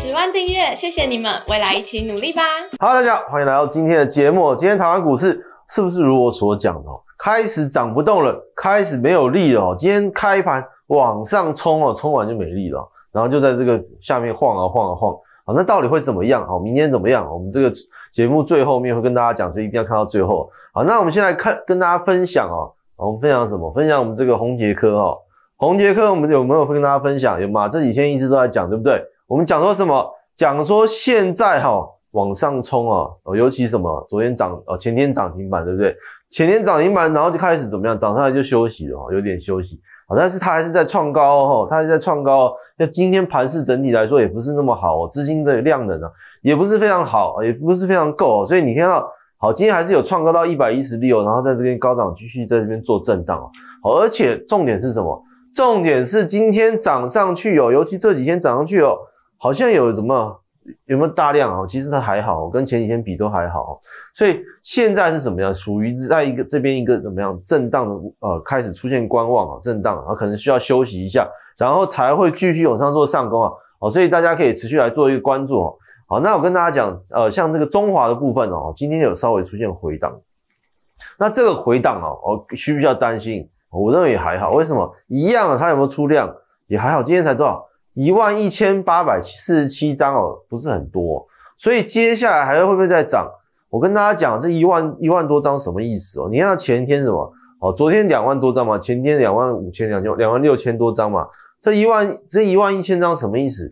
十万订阅，谢谢你们，未来一起努力吧。Hello，大家欢迎来到今天的节目。今天台湾股市是不是如我所讲的，开始涨不动了，开始没有力了？今天开盘往上冲哦，冲完就没力了，然后就在这个下面晃啊晃啊晃。好，那到底会怎么样？好，明天怎么样？我们这个节目最后面会跟大家讲，所以一定要看到最后。好，那我们先在看，跟大家分享哦。我们分享什么？分享我们这个红杰科哈。红杰科，我们有没有跟大家分享？有吗？这几天一直都在讲，对不对？我们讲说什么？讲说现在哈往上冲啊，尤其什么昨天涨哦，前天涨停板对不对？前天涨停板，然后就开始怎么样？涨上来就休息了，有点休息。好，但是它还是在创高哦，它是在创高哦。那今天盘市整体来说也不是那么好，资金的量能呢也不是非常好，也不是非常够。所以你看到好，今天还是有创高到一百一十六，然后在这边高档继续在这边做震荡哦。而且重点是什么？重点是今天涨上去哦，尤其这几天涨上去哦。好像有什么有没有大量啊？其实它还好，跟前几天比都还好。所以现在是怎么样？属于在一个这边一个怎么样震荡的？呃，开始出现观望啊，震荡，啊，可能需要休息一下，然后才会继续往上做上攻啊。好，所以大家可以持续来做一个关注。哦。好，那我跟大家讲，呃，像这个中华的部分哦，今天有稍微出现回档。那这个回档哦，我需不需要担心？我认为也还好。为什么？一样啊，它有没有出量？也还好，今天才多少？一万一千八百四十七张哦，不是很多，所以接下来还会不会再涨？我跟大家讲，这一万一万多张什么意思哦？你看前天什么？哦，昨天两万多张嘛，前天两万五千两千两万六千多张嘛，这一万这一万一千张什么意思？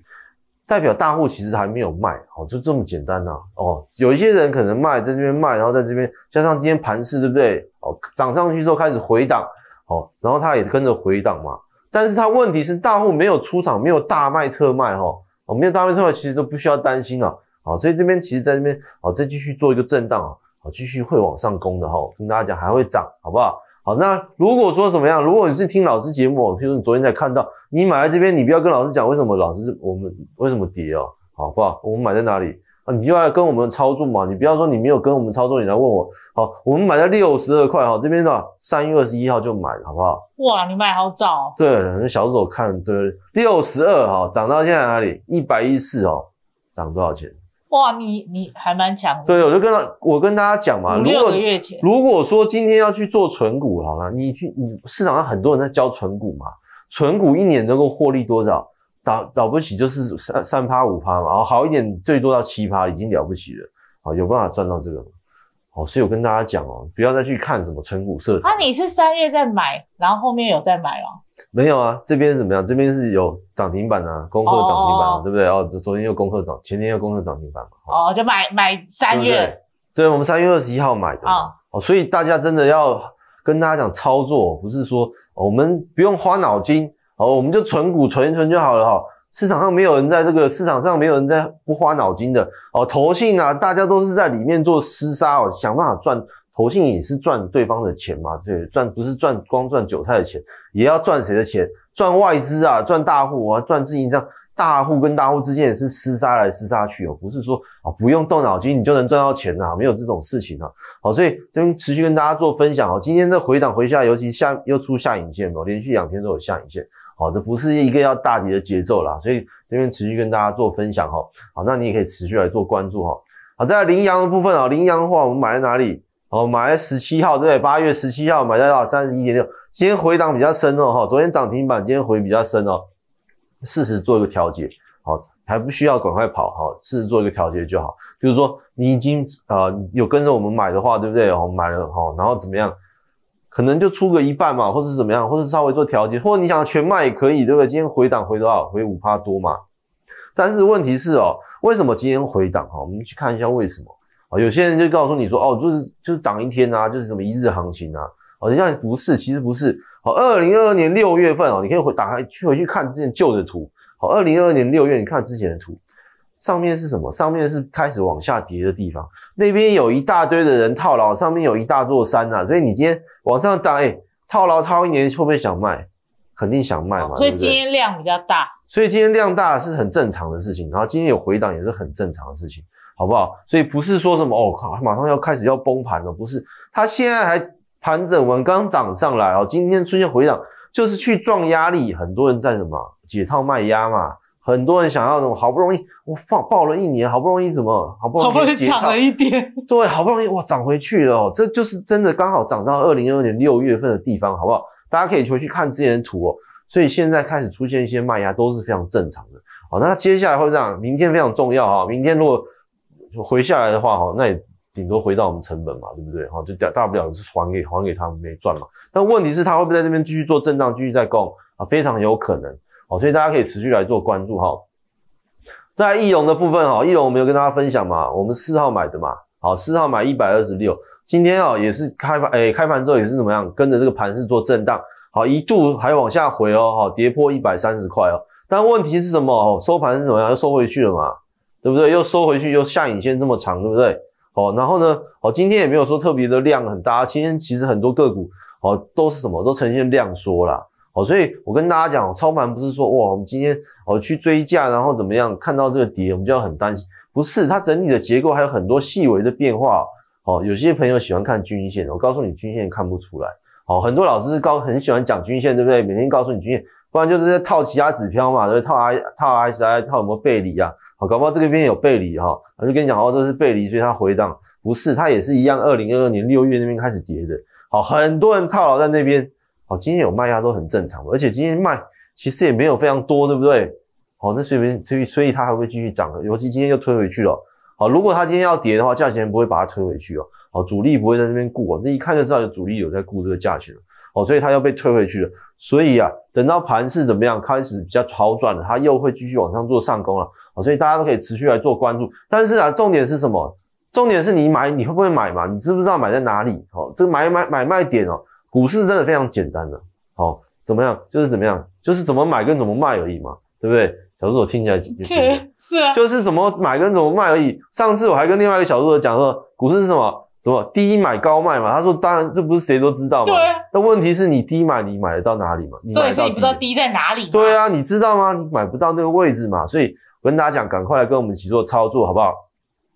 代表大户其实还没有卖哦，就这么简单呐哦。有一些人可能卖，在这边卖，然后在这边加上今天盘势对不对？哦，涨上去之后开始回档，哦，然后他也跟着回档嘛。但是它问题是大户没有出场，没有大卖特卖哈，没有大卖特卖，其实都不需要担心了。好，所以这边其实，在这边，好，再继续做一个震荡啊，好，继续会往上攻的哈。跟大家讲还会涨，好不好？好，那如果说怎么样？如果你是听老师节目，譬如你昨天才看到，你买在这边，你不要跟老师讲为什么老师我们为什么跌哦，好不好？我们买在哪里？啊，你就要跟我们操作嘛！你不要说你没有跟我们操作，你来问我。好，我们买在六十二块哈，这边的三月二十一号就买，好不好？哇，你买好早。对，小助手看对，六十二哈，涨到现在哪里？一百一四哦，涨多少钱？哇，你你还蛮强。对，我就跟他，我跟大家讲嘛，如果如果说今天要去做存股好了，你去，你市场上很多人在教存股嘛，存股一年能够获利多少？倒倒不起就是三三趴五趴嘛，然后好一点最多到七趴，已经了不起了啊！有办法赚到这个吗？哦，所以我跟大家讲哦，不要再去看什么纯股社啊，那你是三月在买，然后后面有在买哦？没有啊，这边怎么样？这边是有涨停板啊，攻克涨停板，对不对？哦，昨天又攻克涨，前天又攻克涨停板嘛。哦，就买买三月。对，我们三月二十一号买的哦，所以大家真的要跟大家讲，操作不是说我们不用花脑筋。好，我们就存股存一存就好了哈。市场上没有人在这个市场上没有人在不花脑筋的哦。投信啊，大家都是在里面做厮杀哦，想办法赚。投信也是赚对方的钱嘛，对，赚不是赚光赚韭菜的钱，也要赚谁的钱，赚外资啊，赚大户啊，赚自金上大户跟大户之间也是厮杀来厮杀去哦。不是说啊不用动脑筋你就能赚到钱呐，没有这种事情啊。好，所以这边持续跟大家做分享哦。今天的回档回下，尤其下又出下影线哦，连续两天都有下影线。好，这不是一个要大跌的节奏啦，所以这边持续跟大家做分享哈。好，那你也可以持续来做关注哈。好，在羚羊的部分啊，羚羊的话我们买在哪里？哦，买在十七号，对，八月十七号买在三十一点六。今天回档比较深哦，哈，昨天涨停板，今天回比较深哦，适时做一个调节，好，还不需要赶快跑，哈，适时做一个调节就好。就是说你已经呃有跟着我们买的话，对不对？哦，买了哦，然后怎么样？可能就出个一半嘛，或者怎么样，或者稍微做调节，或者你想全卖也可以，对不对？今天回档回多少？回五趴多嘛。但是问题是哦，为什么今天回档哈？我们去看一下为什么啊？有些人就告诉你说哦，就是就是涨一天啊，就是什么一日行情啊。哦，人家不是，其实不是。好，二零二二年六月份哦，你可以回打开去回去看之前旧的图。好，二零二二年六月你看之前的图。上面是什么？上面是开始往下跌的地方，那边有一大堆的人套牢，上面有一大座山呐，所以你今天往上涨，哎，套牢套一年会不会想卖？肯定想卖嘛，所以今天量比较大，所以今天量大是很正常的事情，然后今天有回档也是很正常的事情，好不好？所以不是说什么哦靠，马上要开始要崩盘了，不是，它现在还盘整完刚涨上来哦，今天出现回档就是去撞压力，很多人在什么解套卖压嘛。很多人想要那种好不容易，我放报了一年，好不容易怎么，好不容易涨了一点，对，好不容易哇涨回去了，这就是真的刚好涨到二零二二年六月份的地方，好不好？大家可以回去看之前的图哦。所以现在开始出现一些卖压都是非常正常的。好，那接下来会这样？明天非常重要哦，明天如果回下来的话哈，那也顶多回到我们成本嘛，对不对？哈，就大大不了是还给还给他们没赚嘛。但问题是，他会不会在这边继续做震荡，继续再供啊？非常有可能。好，所以大家可以持续来做关注哈。在易融的部分哈，易融我没有跟大家分享嘛，我们四号买的嘛。好，四号买一百二十六，今天啊也是开盘，诶，开盘之后也是怎么样，跟着这个盘势做震荡。好，一度还往下回哦，好，跌破一百三十块哦。但问题是什么？收盘是怎么样？又收回去了嘛，对不对？又收回去，又下影线这么长，对不对？好，然后呢，好，今天也没有说特别的量很大，今天其实很多个股哦都是什么，都呈现量缩啦。哦，所以我跟大家讲，超盘不是说哇，我们今天哦去追价，然后怎么样，看到这个跌，我们就要很担心，不是，它整体的结构还有很多细微的变化。哦，有些朋友喜欢看均线，我告诉你均线看不出来。哦，很多老师高很喜欢讲均线，对不对？每天告诉你均线，不然就是在套其他指标嘛，对套 I，套 S I，套有没有背离啊？哦，搞不好这个边有背离哈，我就跟你讲哦，这是背离，所以它回荡，不是，它也是一样，二零二二年六月那边开始跌的，好，很多人套牢在那边。好，今天有卖压都很正常，而且今天卖其实也没有非常多，对不对？好，那所以，所以，所以它还会继续涨的。尤其今天又推回去了。好，如果它今天要跌的话，价钱不会把它推回去哦。好，主力不会在这边顾，这一看就知道有主力有在顾这个价钱了。好，所以它要被推回去了。所以啊，等到盘势怎么样开始比较好转了，它又会继续往上做上攻了。好，所以大家都可以持续来做关注。但是啊，重点是什么？重点是你买，你会不会买嘛？你知不知道买在哪里？好，这个买买买卖点哦。股市真的非常简单的，好，怎么样？就是怎么样，就是怎么买跟怎么卖而已嘛，对不对？小助手听起来就是，是啊，就是怎么买跟怎么卖而已。上次我还跟另外一个小助手讲说，股市是什么？什么低买高卖嘛？他说，当然这不是谁都知道嘛。那问题是你低买你买得到哪里嘛？你是你不知道低在哪里。对啊，你知道吗？你买不到那个位置嘛。所以我跟大家讲，赶快来跟我们一起做操作，好不好？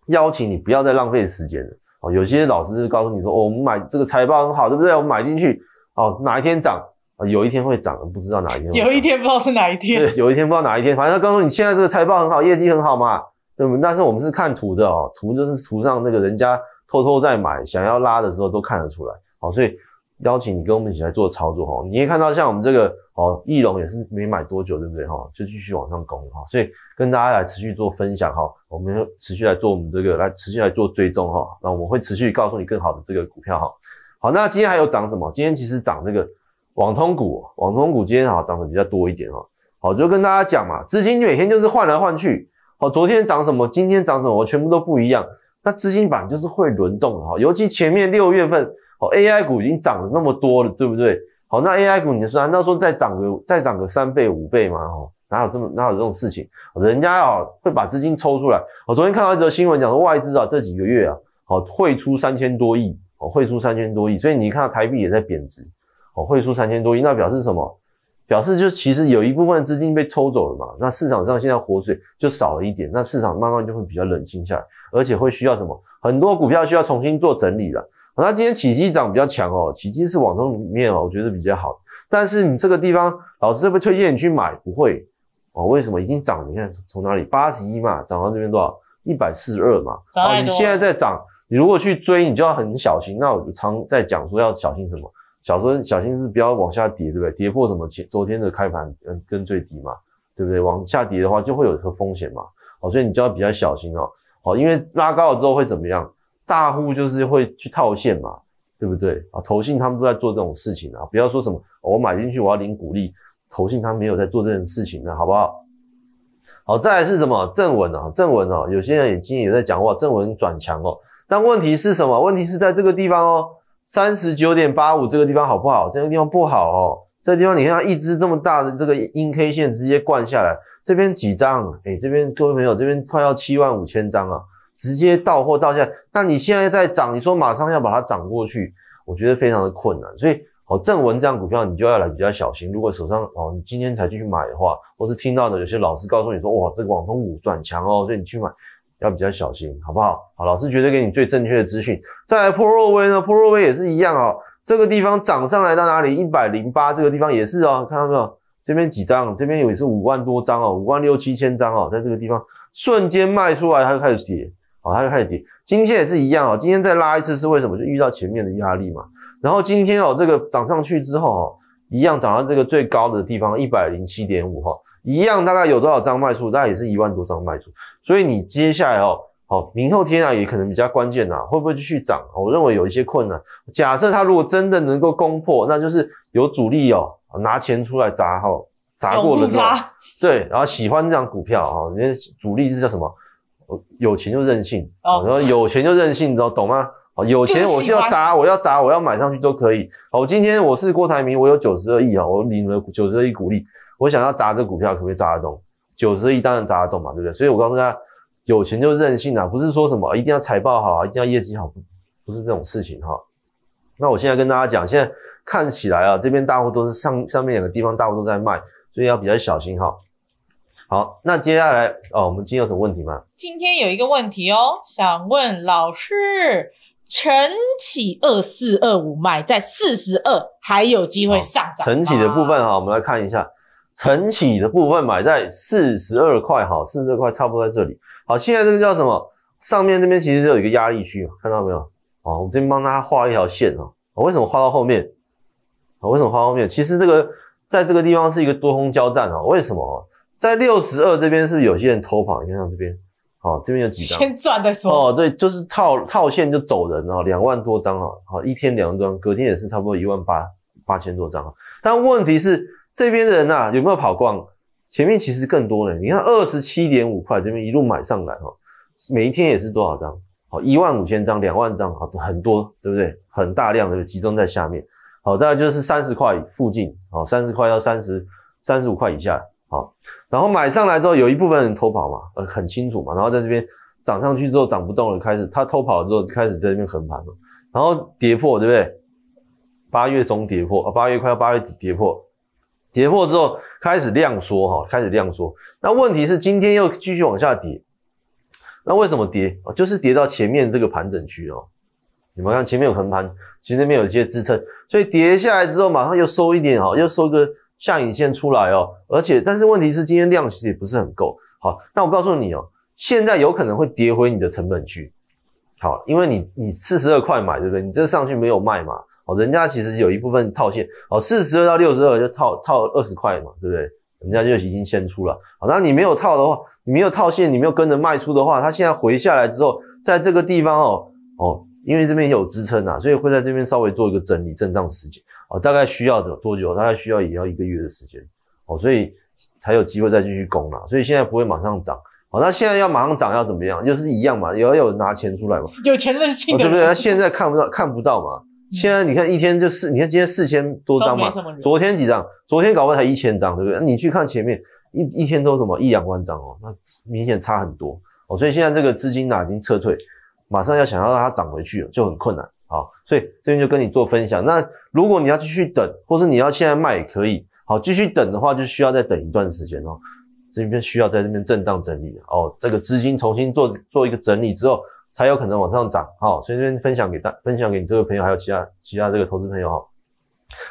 邀请你不要再浪费时间了。哦，有些老师告诉你说，我们买这个财报很好，对不对？我们买进去，哦，哪一天涨？啊，有一天会涨，不知道哪一天。有一天不知道是哪一天。对，有一天不知道哪一天，反正他告诉你现在这个财报很好，业绩很好嘛。对，但是我们是看图的哦，图就是图上那个人家偷偷在买，想要拉的时候都看得出来。好，所以邀请你跟我们一起来做操作哈。你也看到像我们这个哦，翼龙也是没买多久，对不对哈？就继续往上攻哈，所以。跟大家来持续做分享哈，我们持续来做我们这个来持续来做追踪哈，那我会持续告诉你更好的这个股票哈。好，那今天还有涨什么？今天其实涨这个网通股，网通股今天好涨的比较多一点哈。好，就跟大家讲嘛，资金每天就是换来换去，好，昨天涨什么？今天涨什么？全部都不一样。那资金板就是会轮动哈，尤其前面六月份，好 a i 股已经涨了那么多了，对不对？好，那 AI 股你说难道说再涨个再涨个三倍五倍吗？哈。哪有这么哪有这种事情？人家啊会把资金抽出来。我昨天看到一则新闻讲说，外资啊这几个月啊哦汇出三千多亿哦汇出三千多亿，所以你看到台币也在贬值哦汇出三千多亿，那表示什么？表示就其实有一部分资金被抽走了嘛。那市场上现在活水就少了一点，那市场慢慢就会比较冷清下来，而且会需要什么？很多股票需要重新做整理了。那今天起机涨比较强哦，起机是网通里面哦，我觉得比较好。但是你这个地方老师会不会推荐你去买？不会。哦，为什么已经涨？你看从哪里八十一嘛，涨到这边多少一百四十二嘛。哦，你现在在涨，你如果去追，你就要很小心。那我常在讲说要小心什么？小心，小心是不要往下跌，对不对？跌破什么前昨天的开盘嗯跟最低嘛，对不对？往下跌的话就会有一个风险嘛。好，所以你就要比较小心哦。好，因为拉高了之后会怎么样？大户就是会去套现嘛，对不对？啊，投信他们都在做这种事情啊，不要说什么我买进去我要领股利。头性他没有在做这件事情呢，好不好？好，再来是什么？正文啊，正文哦，有些人也今天也在讲话，正文转强哦。但问题是什么？问题是在这个地方哦，三十九点八五这个地方好不好？这个地方不好哦，这个地方你看它一支这么大的这个阴 K 线直接灌下来，这边几张？哎，这边各位朋友，这边快要七万五千张啊，直接到货到下。那你现在在涨，你说马上要把它涨过去，我觉得非常的困难，所以。哦，正文这样股票你就要来比较小心。如果手上哦，你今天才进去买的话，或是听到的有些老师告诉你说，哇，这广东股转强哦，所以你去买要比较小心，好不好？好，老师绝对给你最正确的资讯。再来，破弱威呢？破弱威也是一样哦，这个地方涨上来到哪里？一百零八这个地方也是哦，看到没有？这边几张？这边也是五万多张哦，五万六七千张哦，在这个地方瞬间卖出来，它就开始跌，好，它就开始跌。今天也是一样哦，今天再拉一次是为什么？就遇到前面的压力嘛。然后今天哦，这个涨上去之后哦，一样涨到这个最高的地方一百零七点五哈，一样大概有多少张卖出？大概也是一万多张卖出。所以你接下来哦，好，明后天啊也可能比较关键呐，会不会继续涨？我认为有一些困难。假设它如果真的能够攻破，那就是有主力哦拿钱出来砸哈，砸过了之后，对，然后喜欢这张股票啊，那主力是叫什么？有钱就任性。哦，有钱就任性，你知道懂吗？有钱我就要砸，我要砸，我要买上去都可以。哦，今天我是郭台铭，我有九十二亿啊，我领了九十二亿股利，我想要砸这股票，可不可以砸得动？九十二亿当然砸得动嘛，对不对？所以我告诉大家，有钱就任性啊，不是说什么一定要财报好啊，一定要业绩好，不不是这种事情哈。那我现在跟大家讲，现在看起来啊，这边大户都是上上面两个地方大户都在卖，所以要比较小心哈。好，那接下来哦，我们今天有什么问题吗？今天有一个问题哦，想问老师。晨起二四二五买在四十二，还有机会上涨。晨起的部分哈，我们来看一下晨起的部分买在四十二块哈，四十二块差不多在这里。好，现在这个叫什么？上面这边其实有一个压力区，看到没有？哦，我这边帮大家画一条线哦。为什么画到后面？为什么画后面？其实这个在这个地方是一个多空交战哦。为什么在六十二这边是不是有些人偷跑？你看这边。好，这边有几张？先赚再说。哦，对，就是套套现就走人了。两万多张哦，好，一天两张，隔天也是差不多一万八八千多张啊。但问题是这边的人呐，有没有跑光？前面其实更多呢。你看二十七点五块这边一路买上来哈，每一天也是多少张？好，一万五千张，两万张，好，很多，对不对？很大量的集中在下面，好，大概就是三十块附近，好，三十块到三十三十五块以下。好，然后买上来之后，有一部分人偷跑嘛，呃，很清楚嘛。然后在这边涨上去之后，涨不动了，开始他偷跑了之后，开始在这边横盘了。然后跌破，对不对？八月中跌破，八月快要八月底跌破，跌破之后开始量缩哈，开始量缩。那问题是今天又继续往下跌，那为什么跌？就是跌到前面这个盘整区哦。你们看前面有横盘，那边有一些支撑，所以跌下来之后马上又收一点哈，又收个。下影线出来哦，而且但是问题是今天量其实也不是很够好。那我告诉你哦，现在有可能会跌回你的成本区，好，因为你你四十二块买对不对？你这上去没有卖嘛？哦，人家其实有一部分套现哦，四十二到六十二就套套二十块嘛，对不对？人家就已经先出了。好，那你没有套的话，你没有套现，你没有跟着卖出的话，它现在回下来之后，在这个地方哦哦，因为这边有支撑啊，所以会在这边稍微做一个整理震荡时间。哦，大概需要多多久？大概需要也要一个月的时间哦，所以才有机会再继续攻了。所以现在不会马上涨。好，那现在要马上涨要怎么样？就是一样嘛，也要拿钱出来嘛。有钱任性、来，对不对？那现在看不到，看不到嘛。现在你看一天就四，你看今天四千多张嘛，昨天几张？昨天搞不好才一千张，对不对？你去看前面一一天都什么一两万张哦，那明显差很多哦。所以现在这个资金已经撤退，马上要想要让它涨回去了就很困难。好，所以这边就跟你做分享。那如果你要继续等，或是你要现在卖也可以。好，继续等的话，就需要再等一段时间哦。这边需要在这边震荡整理哦，这个资金重新做做一个整理之后，才有可能往上涨。好，所以这边分享给大，分享给你这位朋友，还有其他其他这个投资朋友哈。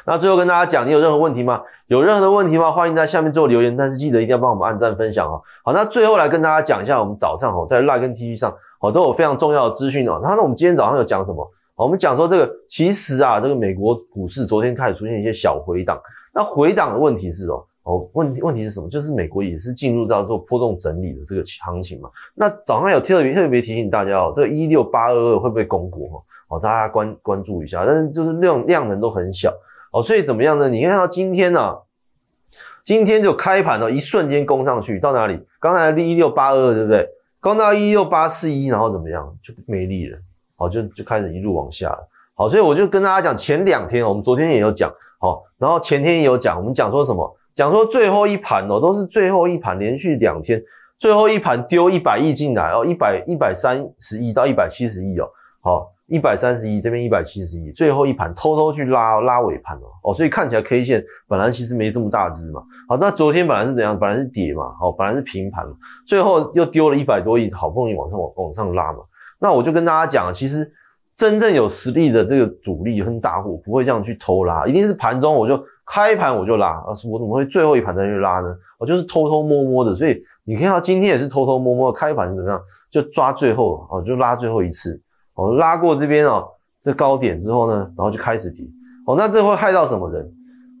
那最后跟大家讲，你有任何问题吗？有任何的问题吗？欢迎在下面做留言，但是记得一定要帮我们按赞分享哦。好，那最后来跟大家讲一下，我们早上哦，在拉跟 T v 上哦，都有非常重要的资讯哦。那那我们今天早上有讲什么？我们讲说这个，其实啊，这个美国股市昨天开始出现一些小回档。那回档的问题是哦，哦，问题问题是什么？就是美国也是进入到做波动整理的这个行情嘛。那早上有特别特别提醒大家哦，这个一六八二二会不攻破股哦，大家关关注一下。但是就是那种量能都很小哦，所以怎么样呢？你看到今天呢，今天就开盘哦，一瞬间攻上去到哪里？刚才一六八二二对不对？攻到一六八四一，然后怎么样？就没力了。好就就开始一路往下了，好，所以我就跟大家讲，前两天哦，我们昨天也有讲，好，然后前天也有讲，我们讲说什么？讲说最后一盘哦，都是最后一盘，连续两天最后一盘丢一百亿进来哦，一百一百三十亿到一百七十亿哦，好，一百三十亿这边一百七十亿，最后一盘偷偷去拉拉尾盘哦，哦，所以看起来 K 线本来其实没这么大只嘛，好，那昨天本来是怎样？本来是跌嘛，好，本来是平盘，最后又丢了一百多亿，好不容易往上往往上拉嘛。那我就跟大家讲，其实真正有实力的这个主力跟大户不会这样去偷拉，一定是盘中我就开盘我就拉，啊，我怎么会最后一盘再去拉呢？我就是偷偷摸摸的，所以你看到今天也是偷偷摸摸，开盘是怎么样就抓最后哦，就拉最后一次哦，拉过这边哦这高点之后呢，然后就开始跌哦，那这会害到什么人？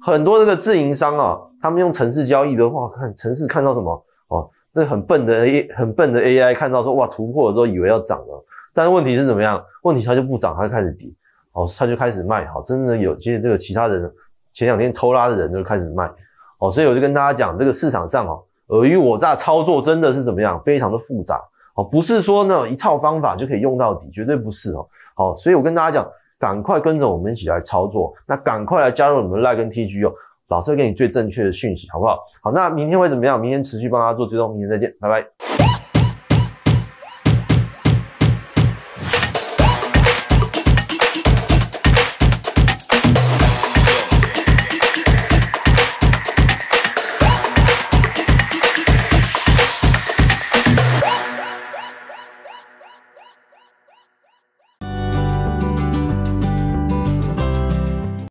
很多这个自营商啊，他们用城市交易的话，看城市看到什么哦，这很笨的 A，很笨的 AI 看到说哇突破了之后以为要涨了。但是问题是怎么样？问题它就不涨，它就开始跌，哦，它就开始卖，好，真的有些这个其他人前两天偷拉的人就开始卖，哦，所以我就跟大家讲，这个市场上哦尔虞我诈操作真的是怎么样，非常的复杂，哦，不是说那一套方法就可以用到底，绝对不是哦，好，所以我跟大家讲，赶快跟着我们一起来操作，那赶快来加入我们赖跟 T G 哦，老师会给你最正确的讯息，好不好？好，那明天会怎么样？明天持续帮大家做追踪，明天再见，拜拜。